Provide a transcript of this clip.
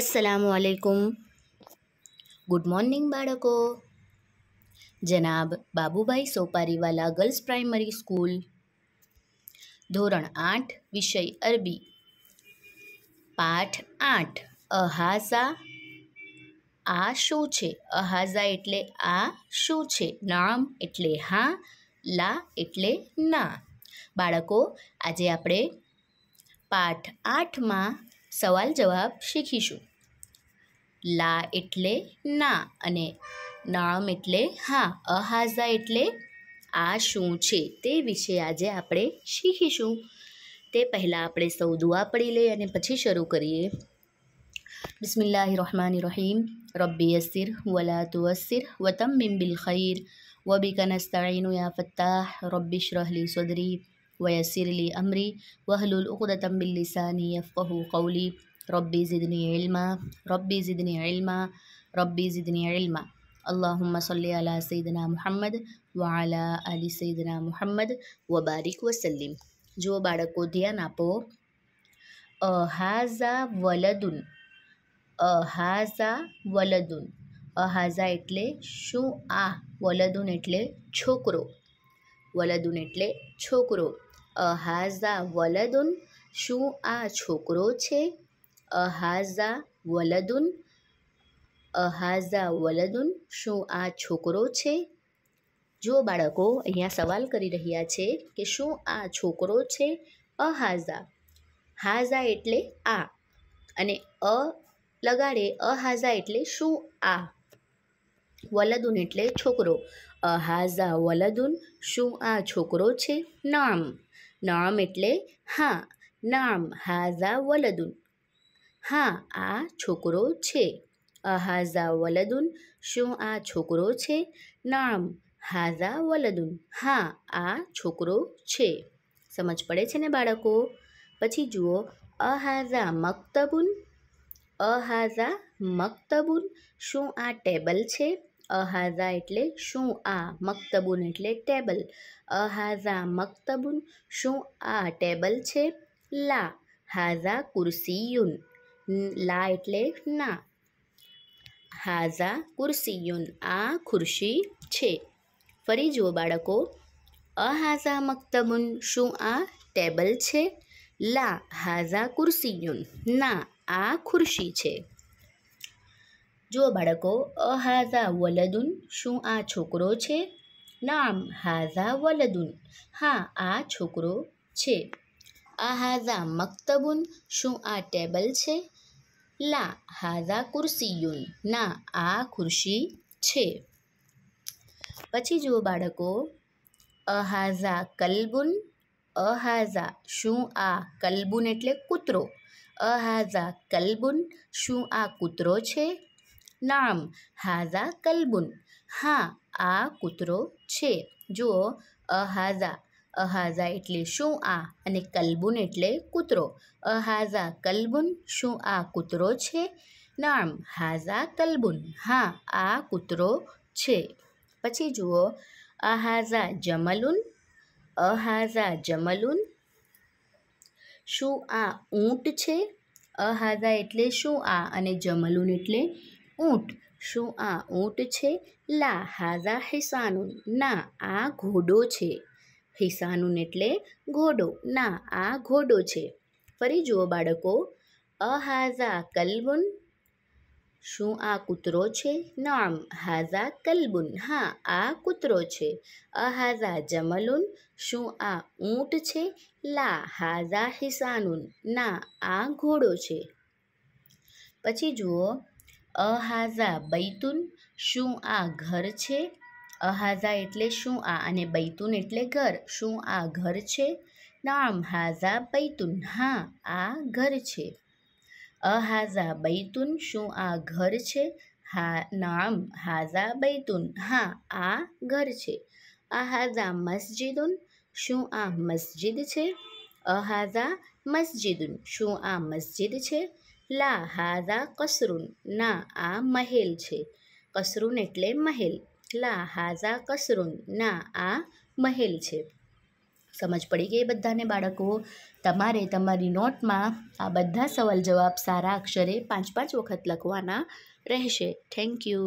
અસલામુ અલૈકુમ good morning બાળકો જનાબ Babubhai Sopariwala girls primary school ધોરણ આઠ વિષય અરબી પાઠ આઠ અહાઝા આ શું છે અહાઝા એટલે આ શું છે નામ એટલે હા લા એટલે ના બાળકો આજે આપણે પાઠ આઠમાં સવાલ જવાબ શીખીશું લા એટલે ના અને નામ એટલે હા અહાઝા એટલે આ શું છે તે વિશે આજે આપણે શીખીશું તે પહેલાં આપણે સૌ દુઆ પડી લઈએ અને પછી શરૂ કરીએ બિસ્મિલ્લાહ રહમાન રહીમ રબ્બી અસિર વલા અસિર વતમ બિલ ખૈર વબિકા નસ્તાઈનુ યા ફત્તાહ રબ્બી શ્રહલી સદરી વયસિર લી અમરી વહલુલ ઉકદતમ બિલ લિસાની યફકહુ કૌલી રબ્બી ઝિદની ઇલ્મા રબ્બી ઝિદની ઇલ્મા રબ્બી ઝિદની ઇલ્મા اللهم صل على سيدنا محمد وعلى آل سيدنا محمد وبارك وسلم જુઓ બાળકો ધ્યાન આપો અહાઝા વલદુન અહાઝા વલદુન અહાઝા એટલે શું આ વલદુન એટલે છોકરો વલદુન એટલે છોકરો અહાઝા વલદુન શું આ છોકરો છે અહાઝા વલદુન અહાઝા વલદુન શું આ છોકરો છે જો બાળકો અહીંયા સવાલ કરી રહ્યા છે કે શું આ છોકરો છે અહાઝા હાઝા એટલે આ અને અ લગાડે અહાઝા એટલે શું આ વલદુન એટલે છોકરો અહાઝા વલદુન શું આ છોકરો છે નામ નામ એટલે હા નામ હાઝા વલદુન હા આ છોકરો છે અહાઝા વલદુન શું આ છોકરો છે નામ હાઝા વલદુન હા આ છોકરો છે સમજ પડે છે ને બાળકો પછી જુઓ અહાઝા મક્તબુન અહાઝા મક્તબુન શું આ ટેબલ છે અહાઝા એટલે શું આ મક્તબુન એટલે ટેબલ અહાઝા મક્તબુન શું આ ટેબલ છે લા હાઝા કુર્સીયુન લા એટલે ના હાઝા કુર્સીયુન આ ખુરશી છે ફરી જુઓ બાળકો અહાઝા મક્તબુન શું આ ટેબલ છે લા હાઝા કુર્સીયુન ના આ ખુરશી છે જો બાળકો અહાઝા વલદુન શું આ છોકરો છે નામ હાઝા વલદુન હા આ છોકરો છે અહાઝા મક્તબુન શું આ ટેબલ છે લા હાઝા કુર્સીયુન ના આ ખુરશી છે પછી જુઓ બાળકો અહાઝા કલબુન અહાઝા શું આ કલબુન એટલે કૂતરો અહાઝા કલબુન શું આ કૂતરો છે નામ હાઝા કલબુન હા આ કૂતરો છે જુઓ અહાઝા અહાઝા એટલે શું આ અને કલબુન એટલે કૂતરો અહાઝા કલબુન શું આ કૂતરો છે નામ હાઝા કલબુન હા આ કૂતરો છે પછી જુઓ અહાઝા જમલુન અહાઝા જમલુન શું આ ઊંટ છે અહાઝા એટલે શું આ અને જમલુન એટલે ઊંટ શું આ ઊંટ છે લા હાઝા હિસાનુન ના આ ઘોડો છે હિસાનુન એટલે ઘોડો ના આ ઘોડો છે ફરી જુઓ બાળકો અહાઝા કલબુન શું આ કૂતરો છે નામ હાઝા કલબુન હા આ કૂતરો છે અહાઝા જમલુન શું આ ઊંટ છે લા હાઝા હિસાનુન ના આ ઘોડો છે પછી જુઓ અહાઝા બૈતુન શું આ ઘર છે અહાઝા એટલે શું આ અને બૈતુન એટલે ઘર શું આ ઘર છે નામ હાઝા બૈતુન હા આ ઘર છે અહાઝા બૈતુન શું આ ઘર છે હા નામ હાઝા બૈતુન હા આ ઘર છે અહાઝા મસ્જિદુન શું આ મસ્જિદ છે અહાઝા મસ્જિદુન શું આ મસ્જિદ છે લા હાદા કસરુન ના આ મહેલ છે કસરુન એટલે મહેલ લા હાઝા કસરુન ના આ મહેલ છે સમજ પડી ગઈ બધાને બાળકો તમારે તમારી નોટમાં આ બધા સવાલ જવાબ સારા અક્ષરે પાંચ પાંચ વખત લખવાના રહેશે થેન્ક યુ